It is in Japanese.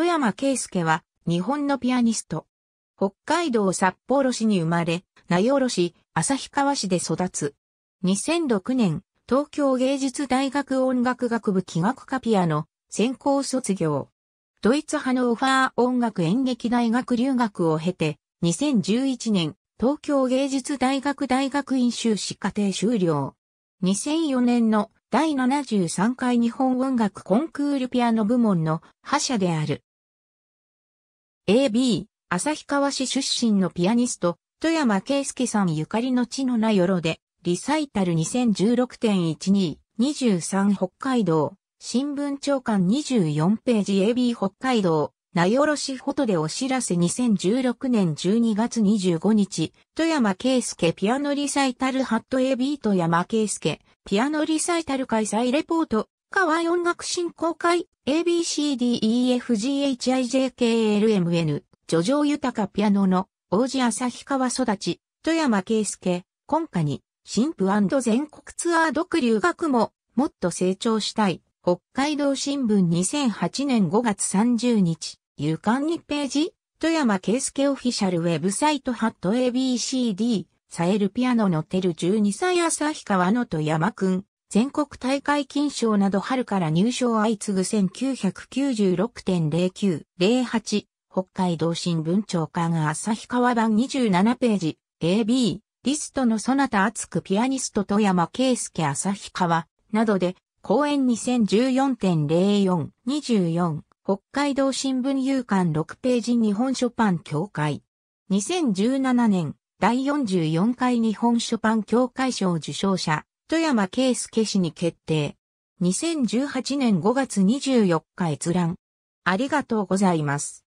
富山圭介は日本のピアニスト。北海道札幌市に生まれ、名寄市、旭川市で育つ。2006年、東京芸術大学音楽学部器楽科ピアノ、専攻卒業。ドイツ派のオファー音楽演劇大学留学を経て、2011年、東京芸術大学大学院修士課程修了。2004年の第73回日本音楽コンクールピアノ部門の覇者である AB、旭川市出身のピアニスト、富山圭介さんゆかりの地の名よろで、リサイタル2016.12、23北海道、新聞長官24ページ AB 北海道、名寄市フォトでお知らせ2016年12月25日、富山圭介ピアノリサイタルハット AB 富山圭介、ピアノリサイタル開催レポート河合音楽振興会 ABCDEFGHIJKLMN 叙情豊かピアノの王子旭川育ち富山圭介今夏に新婦全国ツアー独留学ももっと成長したい北海道新聞2008年5月30日夕刊2ページ富山圭介オフィシャルウェブサイトハット ABCD サエルピアノのテル12歳旭川の富山くん全国大会金賞など春から入賞相次ぐ1996.0908北海道新聞長官日川版27ページ AB リストのそなた厚くピアニスト富山圭介日川などで公演2014.0424北海道新聞有刊6ページ日本書ン協会2017年第44回日本書ン協会賞受賞者富山圭介氏に決定。2018年5月24日閲覧。ありがとうございます。